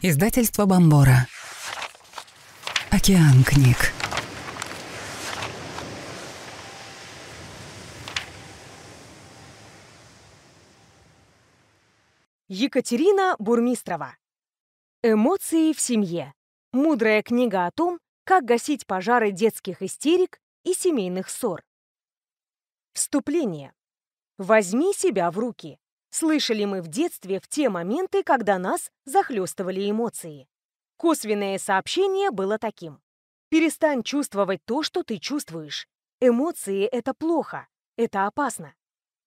Издательство Бомбора. Океан книг. Екатерина Бурмистрова. Эмоции в семье. Мудрая книга о том, как гасить пожары детских истерик и семейных ссор. Вступление. Возьми себя в руки слышали мы в детстве в те моменты, когда нас захлестывали эмоции. Косвенное сообщение было таким. Перестань чувствовать то, что ты чувствуешь. Эмоции — это плохо, это опасно.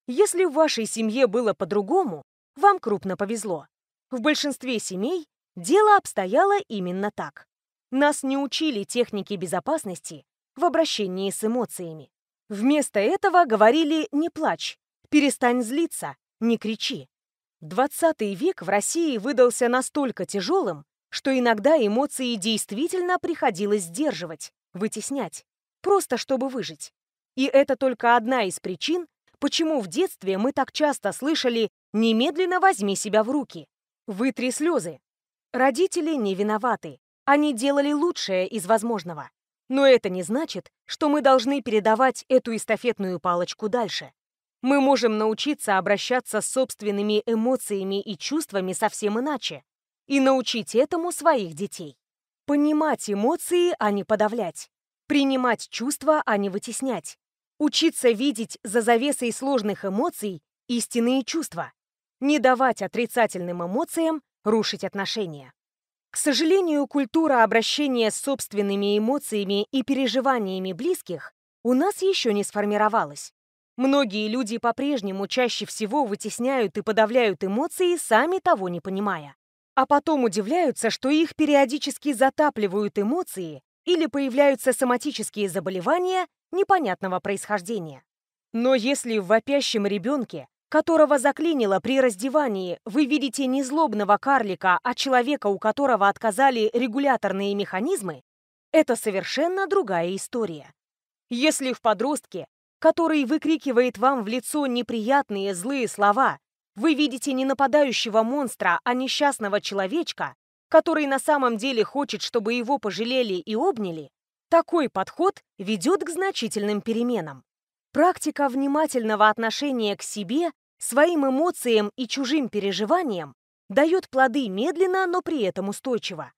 Если в вашей семье было по-другому, вам крупно повезло. В большинстве семей дело обстояло именно так. Нас не учили техники безопасности в обращении с эмоциями. Вместо этого говорили «не плачь», «перестань злиться», не кричи. Двадцатый век в России выдался настолько тяжелым, что иногда эмоции действительно приходилось сдерживать, вытеснять, просто чтобы выжить. И это только одна из причин, почему в детстве мы так часто слышали «немедленно возьми себя в руки», «вытри слезы». Родители не виноваты, они делали лучшее из возможного. Но это не значит, что мы должны передавать эту эстафетную палочку дальше мы можем научиться обращаться с собственными эмоциями и чувствами совсем иначе и научить этому своих детей. Понимать эмоции, а не подавлять. Принимать чувства, а не вытеснять. Учиться видеть за завесой сложных эмоций истинные чувства. Не давать отрицательным эмоциям рушить отношения. К сожалению, культура обращения с собственными эмоциями и переживаниями близких у нас еще не сформировалась. Многие люди по-прежнему чаще всего вытесняют и подавляют эмоции, сами того не понимая. А потом удивляются, что их периодически затапливают эмоции или появляются соматические заболевания непонятного происхождения. Но если в вопящем ребенке, которого заклинило при раздевании, вы видите не злобного карлика, а человека, у которого отказали регуляторные механизмы, это совершенно другая история. Если в подростке который выкрикивает вам в лицо неприятные злые слова, вы видите не нападающего монстра, а несчастного человечка, который на самом деле хочет, чтобы его пожалели и обняли, такой подход ведет к значительным переменам. Практика внимательного отношения к себе, своим эмоциям и чужим переживаниям дает плоды медленно, но при этом устойчиво.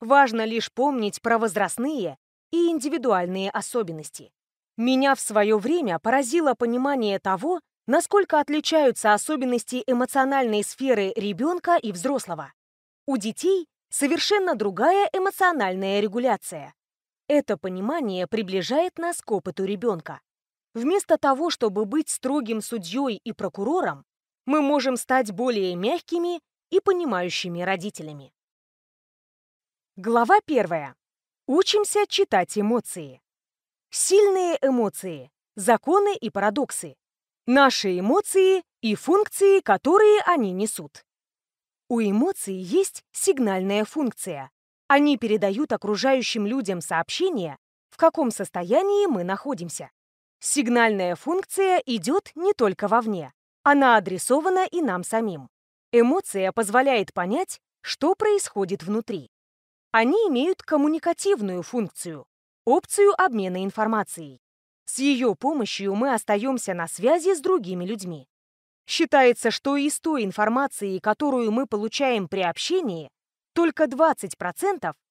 Важно лишь помнить про возрастные и индивидуальные особенности. Меня в свое время поразило понимание того, насколько отличаются особенности эмоциональной сферы ребенка и взрослого. У детей совершенно другая эмоциональная регуляция. Это понимание приближает нас к опыту ребенка. Вместо того, чтобы быть строгим судьей и прокурором, мы можем стать более мягкими и понимающими родителями. Глава первая. Учимся читать эмоции. Сильные эмоции. Законы и парадоксы. Наши эмоции и функции, которые они несут. У эмоций есть сигнальная функция. Они передают окружающим людям сообщение, в каком состоянии мы находимся. Сигнальная функция идет не только вовне. Она адресована и нам самим. Эмоция позволяет понять, что происходит внутри. Они имеют коммуникативную функцию опцию обмена информацией. С ее помощью мы остаемся на связи с другими людьми. Считается, что из той информации, которую мы получаем при общении, только 20%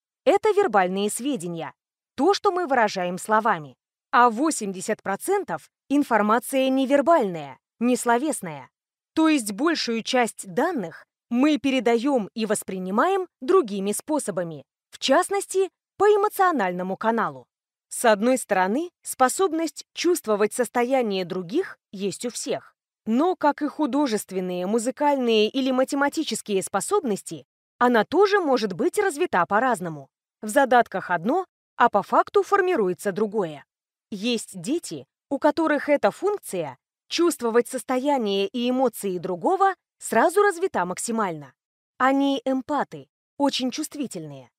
— это вербальные сведения, то, что мы выражаем словами, а 80% — информация невербальная, несловесная. То есть большую часть данных мы передаем и воспринимаем другими способами, в частности, по эмоциональному каналу. С одной стороны, способность чувствовать состояние других есть у всех. Но, как и художественные, музыкальные или математические способности, она тоже может быть развита по-разному. В задатках одно, а по факту формируется другое. Есть дети, у которых эта функция чувствовать состояние и эмоции другого сразу развита максимально. Они эмпаты, очень чувствительные.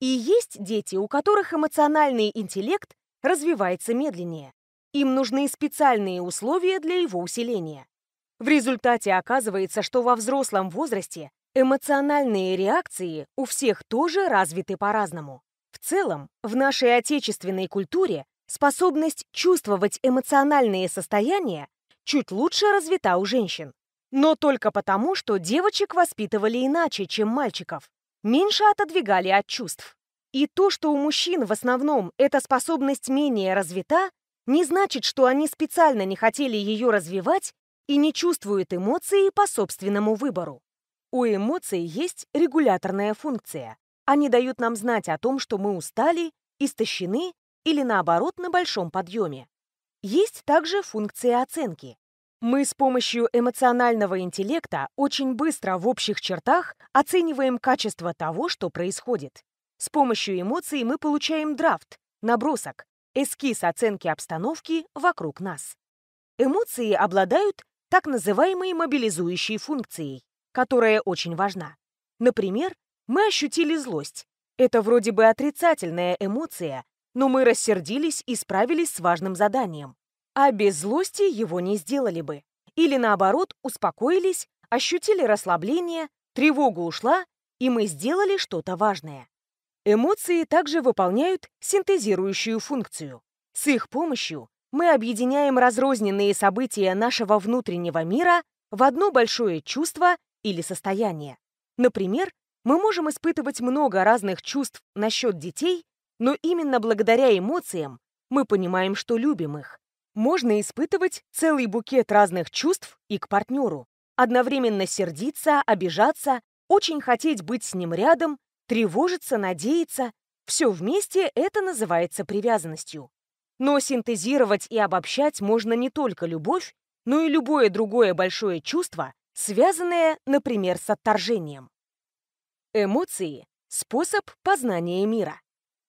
И есть дети, у которых эмоциональный интеллект развивается медленнее. Им нужны специальные условия для его усиления. В результате оказывается, что во взрослом возрасте эмоциональные реакции у всех тоже развиты по-разному. В целом, в нашей отечественной культуре способность чувствовать эмоциональные состояния чуть лучше развита у женщин. Но только потому, что девочек воспитывали иначе, чем мальчиков меньше отодвигали от чувств. И то, что у мужчин в основном эта способность менее развита, не значит, что они специально не хотели ее развивать и не чувствуют эмоции по собственному выбору. У эмоций есть регуляторная функция. Они дают нам знать о том, что мы устали, истощены или наоборот на большом подъеме. Есть также функция оценки. Мы с помощью эмоционального интеллекта очень быстро в общих чертах оцениваем качество того, что происходит. С помощью эмоций мы получаем драфт, набросок, эскиз оценки обстановки вокруг нас. Эмоции обладают так называемой мобилизующей функцией, которая очень важна. Например, мы ощутили злость. Это вроде бы отрицательная эмоция, но мы рассердились и справились с важным заданием. А без злости его не сделали бы. Или наоборот, успокоились, ощутили расслабление, тревога ушла, и мы сделали что-то важное. Эмоции также выполняют синтезирующую функцию. С их помощью мы объединяем разрозненные события нашего внутреннего мира в одно большое чувство или состояние. Например, мы можем испытывать много разных чувств насчет детей, но именно благодаря эмоциям мы понимаем, что любим их можно испытывать целый букет разных чувств и к партнеру. Одновременно сердиться, обижаться, очень хотеть быть с ним рядом, тревожиться, надеяться. Все вместе это называется привязанностью. Но синтезировать и обобщать можно не только любовь, но и любое другое большое чувство, связанное, например, с отторжением. Эмоции – способ познания мира.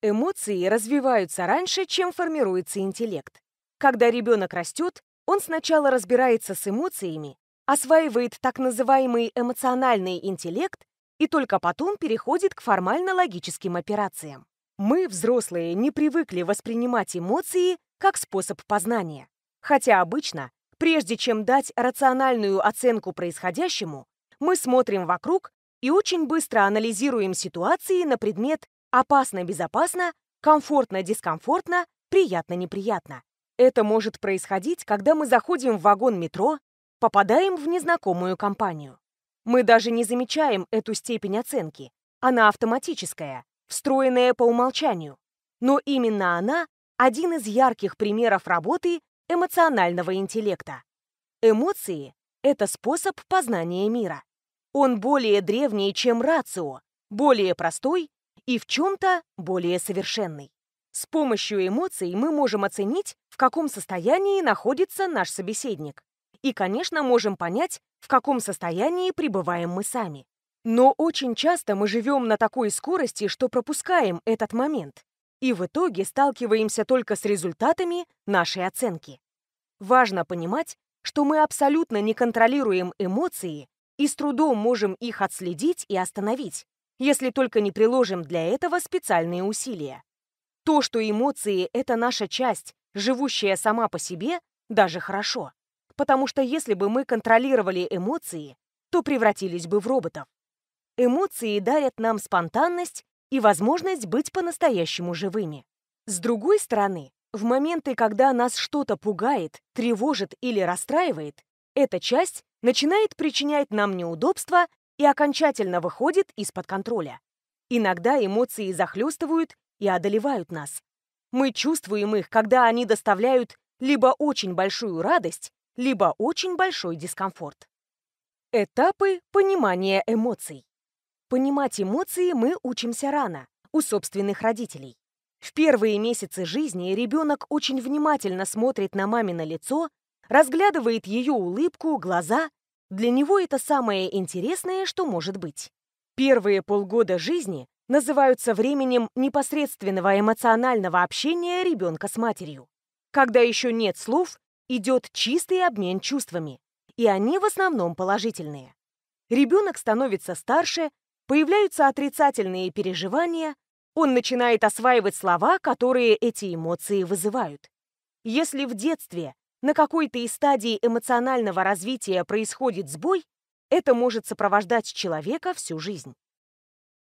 Эмоции развиваются раньше, чем формируется интеллект. Когда ребенок растет, он сначала разбирается с эмоциями, осваивает так называемый эмоциональный интеллект и только потом переходит к формально-логическим операциям. Мы, взрослые, не привыкли воспринимать эмоции как способ познания. Хотя обычно, прежде чем дать рациональную оценку происходящему, мы смотрим вокруг и очень быстро анализируем ситуации на предмет опасно-безопасно, комфортно-дискомфортно, приятно-неприятно. Это может происходить, когда мы заходим в вагон метро, попадаем в незнакомую компанию. Мы даже не замечаем эту степень оценки. Она автоматическая, встроенная по умолчанию. Но именно она – один из ярких примеров работы эмоционального интеллекта. Эмоции – это способ познания мира. Он более древний, чем рацио, более простой и в чем-то более совершенный. С помощью эмоций мы можем оценить, в каком состоянии находится наш собеседник. И, конечно, можем понять, в каком состоянии пребываем мы сами. Но очень часто мы живем на такой скорости, что пропускаем этот момент. И в итоге сталкиваемся только с результатами нашей оценки. Важно понимать, что мы абсолютно не контролируем эмоции и с трудом можем их отследить и остановить, если только не приложим для этого специальные усилия. То, что эмоции — это наша часть, живущая сама по себе, даже хорошо. Потому что если бы мы контролировали эмоции, то превратились бы в роботов. Эмоции дарят нам спонтанность и возможность быть по-настоящему живыми. С другой стороны, в моменты, когда нас что-то пугает, тревожит или расстраивает, эта часть начинает причинять нам неудобства и окончательно выходит из-под контроля. Иногда эмоции захлестывают и одолевают нас. Мы чувствуем их, когда они доставляют либо очень большую радость, либо очень большой дискомфорт. Этапы понимания эмоций. Понимать эмоции мы учимся рано, у собственных родителей. В первые месяцы жизни ребенок очень внимательно смотрит на мамино лицо, разглядывает ее улыбку, глаза. Для него это самое интересное, что может быть. Первые полгода жизни называются временем непосредственного эмоционального общения ребенка с матерью. Когда еще нет слов, идет чистый обмен чувствами, и они в основном положительные. Ребенок становится старше, появляются отрицательные переживания, он начинает осваивать слова, которые эти эмоции вызывают. Если в детстве на какой-то из стадий эмоционального развития происходит сбой, это может сопровождать человека всю жизнь.